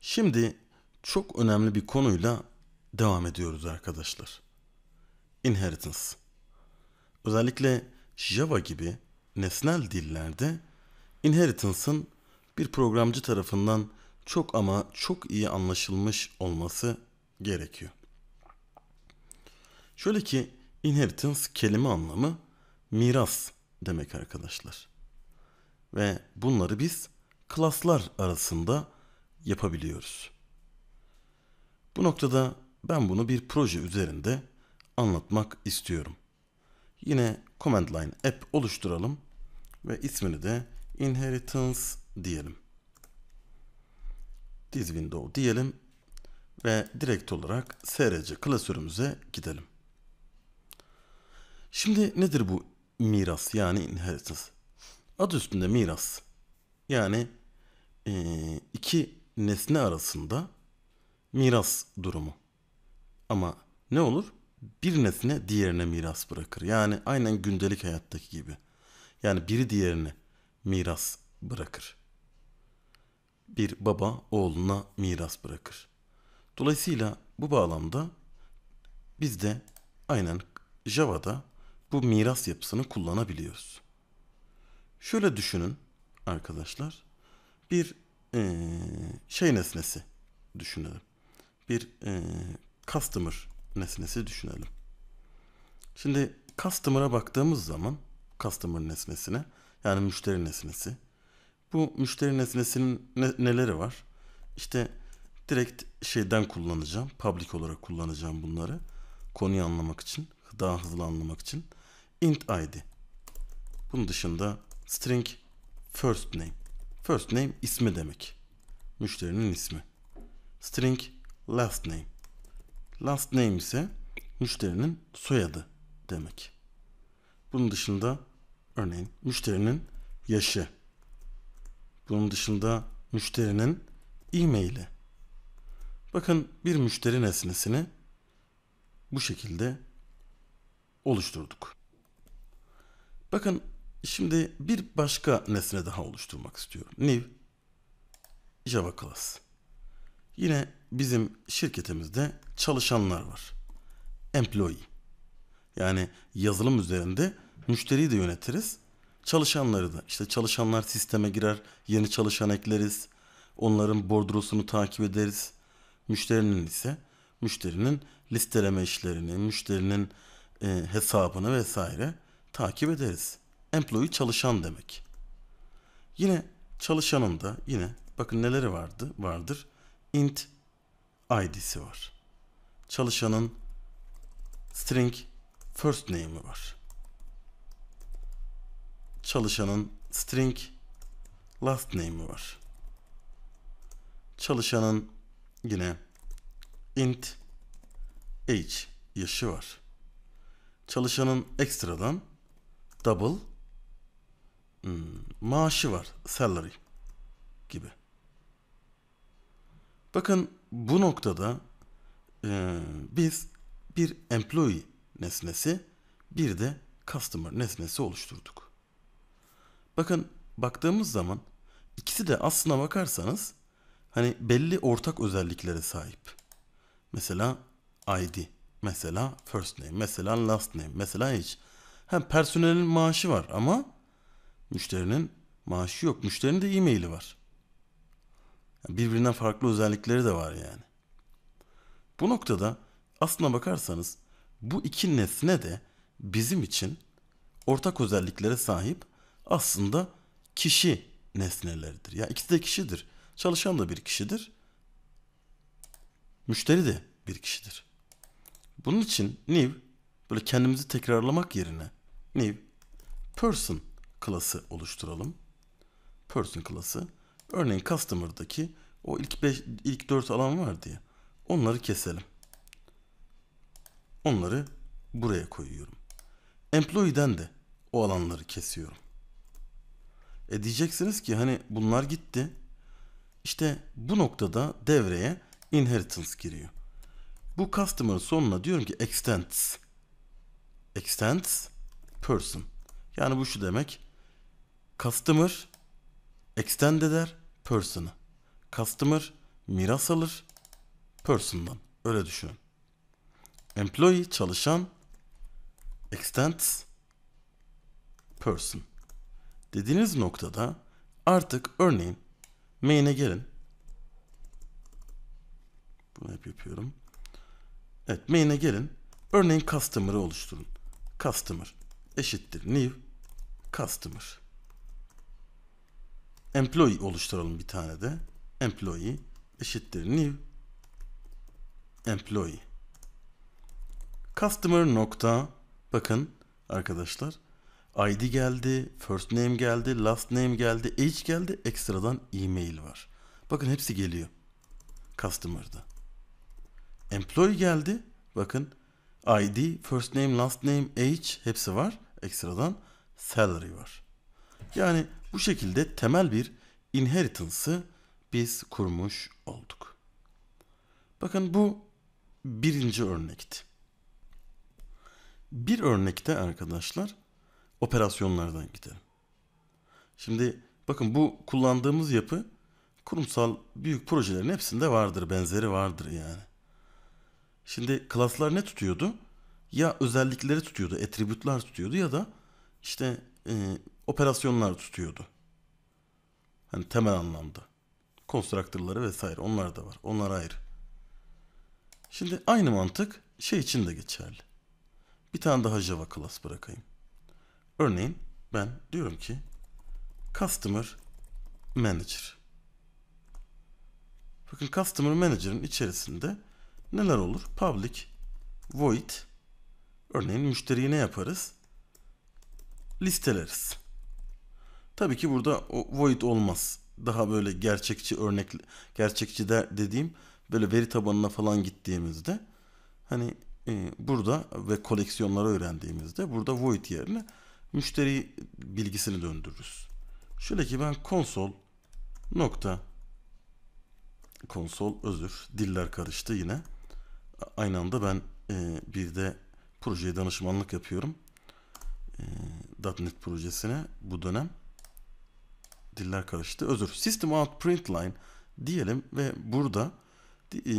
Şimdi çok önemli bir konuyla devam ediyoruz arkadaşlar. Inheritance. Özellikle Java gibi nesnel dillerde inheritance'ın bir programcı tarafından çok ama çok iyi anlaşılmış olması gerekiyor. Şöyle ki inheritance kelime anlamı miras demek arkadaşlar. Ve bunları biz klaslar arasında yapabiliyoruz. Bu noktada ben bunu bir proje üzerinde anlatmak istiyorum. Yine command line app oluşturalım ve ismini de inheritance diyelim. This window diyelim ve direkt olarak SRC klasörümüze gidelim. Şimdi nedir bu miras yani inheritance? Adı üstünde miras. Yani iki nesne arasında miras durumu. Ama ne olur? Bir nesne diğerine miras bırakır. Yani aynen gündelik hayattaki gibi. Yani biri diğerine miras bırakır. Bir baba oğluna miras bırakır. Dolayısıyla bu bağlamda biz de aynen Java'da bu miras yapısını kullanabiliyoruz. Şöyle düşünün arkadaşlar. Bir e, şey nesnesi düşünelim. Bir e, customer nesnesi düşünelim. Şimdi customer'a baktığımız zaman customer nesnesine yani müşteri nesnesi. Bu müşteri nesnesinin ne, neleri var? İşte direkt şeyden kullanacağım. Public olarak kullanacağım bunları. Konuyu anlamak için. Daha hızlı anlamak için. Int id. Bunun dışında string first name. First name ismi demek. Müşterinin ismi. String last name. Last name ise müşterinin soyadı demek. Bunun dışında örneğin müşterinin yaşı. Bunun dışında müşterinin e-maili. Bakın bir müşteri nesnesini bu şekilde oluşturduk. Bakın Şimdi bir başka nesne daha oluşturmak istiyorum. New Java Class. Yine bizim şirketimizde çalışanlar var. Employee. Yani yazılım üzerinde müşteriyi de yönetiriz. Çalışanları da. İşte çalışanlar sisteme girer. Yeni çalışan ekleriz. Onların bordrosunu takip ederiz. Müşterinin ise müşterinin listeleme işlerini, müşterinin e, hesabını vesaire takip ederiz employee çalışan demek. Yine çalışanın da yine bakın neleri vardı vardır. int id'si var. Çalışanın string first name'i var. Çalışanın string last name'i var. Çalışanın yine int age yaşı var. Çalışanın ekstradan double hmm, maaşı var salary gibi. Bakın bu noktada e, biz bir employee nesnesi bir de customer nesnesi oluşturduk. Bakın baktığımız zaman ikisi de aslına bakarsanız hani belli ortak özelliklere sahip. Mesela ID, mesela first name, mesela last name, mesela hiç. Hem personelin maaşı var ama Müşterinin maaşı yok. Müşterinin de e-maili var. birbirinden farklı özellikleri de var yani. Bu noktada aslına bakarsanız bu iki nesne de bizim için ortak özelliklere sahip aslında kişi nesneleridir. Ya yani ikisi de kişidir. Çalışan da bir kişidir. Müşteri de bir kişidir. Bunun için new böyle kendimizi tekrarlamak yerine new person klası oluşturalım. Person klası. Örneğin customer'daki o ilk 5 ilk 4 alan var diye. Onları keselim. Onları buraya koyuyorum. Employee'den de o alanları kesiyorum. E diyeceksiniz ki hani bunlar gitti. İşte bu noktada devreye inheritance giriyor. Bu customer'ın sonuna diyorum ki extends. Extends person. Yani bu şu demek Customer extend eder person'ı. Customer miras alır person'dan. Öyle düşünün. Employee çalışan extends person. Dediğiniz noktada artık örneğin main'e gelin. Bunu hep yapıyorum. Evet main'e gelin. Örneğin customer'ı oluşturun. Customer eşittir new customer employee oluşturalım bir tane de. Employee eşittir new employee. Customer nokta bakın arkadaşlar ID geldi, first name geldi, last name geldi, age geldi, ekstradan e-mail var. Bakın hepsi geliyor. Customer'da. Employee geldi. Bakın ID, first name, last name, age hepsi var. Ekstradan salary var. Yani bu şekilde temel bir inheritance'ı biz kurmuş olduk. Bakın bu birinci örnekti. Bir örnekte arkadaşlar operasyonlardan gidelim. Şimdi bakın bu kullandığımız yapı kurumsal büyük projelerin hepsinde vardır, benzeri vardır yani. Şimdi klaslar ne tutuyordu? Ya özellikleri tutuyordu, attribütler tutuyordu ya da işte e, operasyonlar tutuyordu. Hani temel anlamda. Konstruktörleri vesaire onlar da var. Onlar ayrı. Şimdi aynı mantık şey için de geçerli. Bir tane daha Java class bırakayım. Örneğin ben diyorum ki Customer Manager. Bakın Customer Manager'ın içerisinde neler olur? Public, void, örneğin müşteriyi ne yaparız? Listeleriz. Tabii ki burada o void olmaz. Daha böyle gerçekçi örnek gerçekçi de dediğim böyle veri tabanına falan gittiğimizde hani e, burada ve koleksiyonları öğrendiğimizde burada void yerine müşteri bilgisini döndürürüz. Şöyle ki ben konsol nokta konsol özür diller karıştı yine. Aynı anda ben e, bir de projeye danışmanlık yapıyorum. E, .NET projesine bu dönem diller karıştı. Özür. System out print line diyelim ve burada e,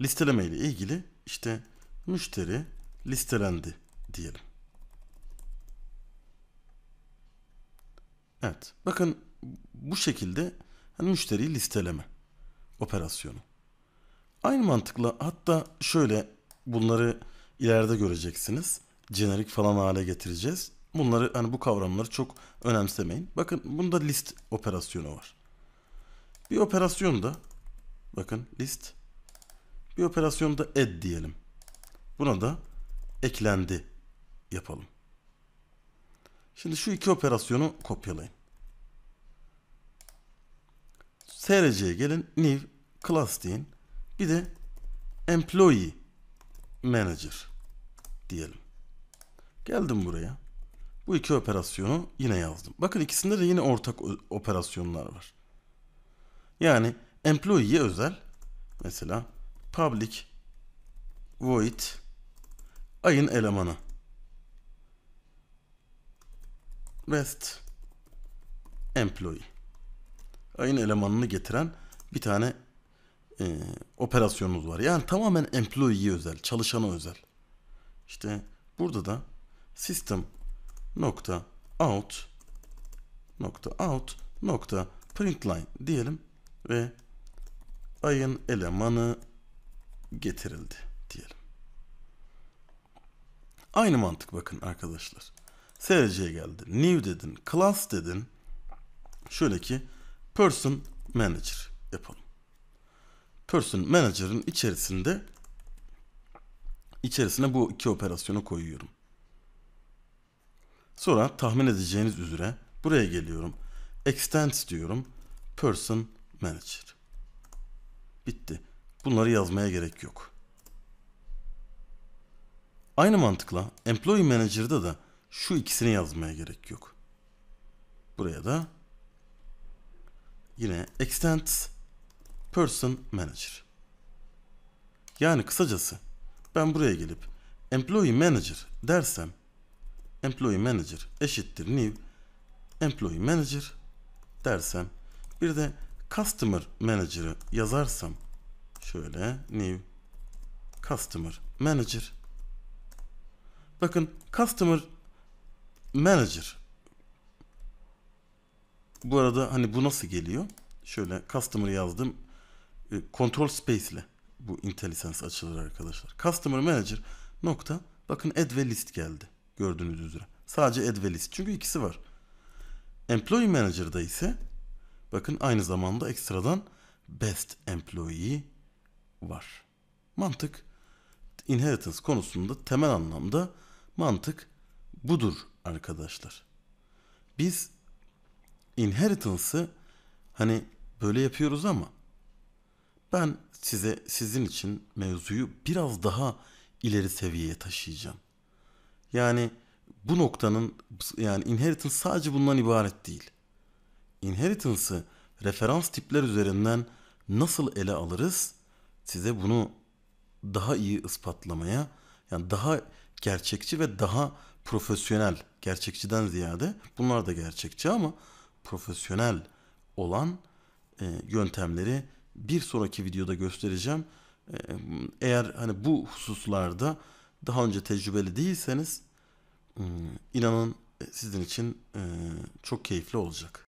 listeleme ile ilgili işte müşteri listelendi diyelim. Evet. Bakın bu şekilde hani müşteriyi listeleme operasyonu. Aynı mantıkla hatta şöyle bunları ileride göreceksiniz. Jenerik falan hale getireceğiz. Bunları hani bu kavramları çok önemsemeyin. Bakın bunda list operasyonu var. Bir operasyonda bakın list bir operasyonda add diyelim. Buna da eklendi yapalım. Şimdi şu iki operasyonu kopyalayın. SRC'ye gelin new class deyin. Bir de employee manager diyelim. Geldim buraya. Bu iki operasyonu yine yazdım. Bakın ikisinde de yine ortak operasyonlar var. Yani employee'ye özel mesela public void ayın elemanı rest employee ayın elemanını getiren bir tane e, operasyonumuz var. Yani tamamen employee'ye özel, çalışana özel. İşte burada da system nokta out nokta out nokta printline diyelim ve ayın elemanı getirildi diyelim. Aynı mantık bakın arkadaşlar. SRC'ye geldi. New dedin. Class dedin. Şöyle ki person manager yapalım. Person manager'ın içerisinde içerisine bu iki operasyonu koyuyorum. Sonra tahmin edeceğiniz üzere buraya geliyorum. Extends diyorum. Person Manager. Bitti. Bunları yazmaya gerek yok. Aynı mantıkla Employee Manager'da da şu ikisini yazmaya gerek yok. Buraya da yine Extends Person Manager. Yani kısacası ben buraya gelip Employee Manager dersem employee manager eşittir new employee manager dersem bir de customer manager'ı yazarsam şöyle new customer manager bakın customer manager bu arada hani bu nasıl geliyor? Şöyle customer yazdım. E, control space ile bu IntelliSense açılır arkadaşlar. Customer manager nokta bakın add ve list geldi gördüğünüz üzere. Sadece ad ve list. Çünkü ikisi var. Employee Manager'da ise bakın aynı zamanda ekstradan best employee var. Mantık inheritance konusunda temel anlamda mantık budur arkadaşlar. Biz inheritance'ı hani böyle yapıyoruz ama ben size sizin için mevzuyu biraz daha ileri seviyeye taşıyacağım. Yani bu noktanın yani inheritance sadece bundan ibaret değil. Inheritance'ı referans tipler üzerinden nasıl ele alırız? Size bunu daha iyi ispatlamaya yani daha gerçekçi ve daha profesyonel gerçekçiden ziyade bunlar da gerçekçi ama profesyonel olan e, yöntemleri bir sonraki videoda göstereceğim. E, eğer hani bu hususlarda daha önce tecrübeli değilseniz hmm, inanın e, sizin için e, çok keyifli olacak.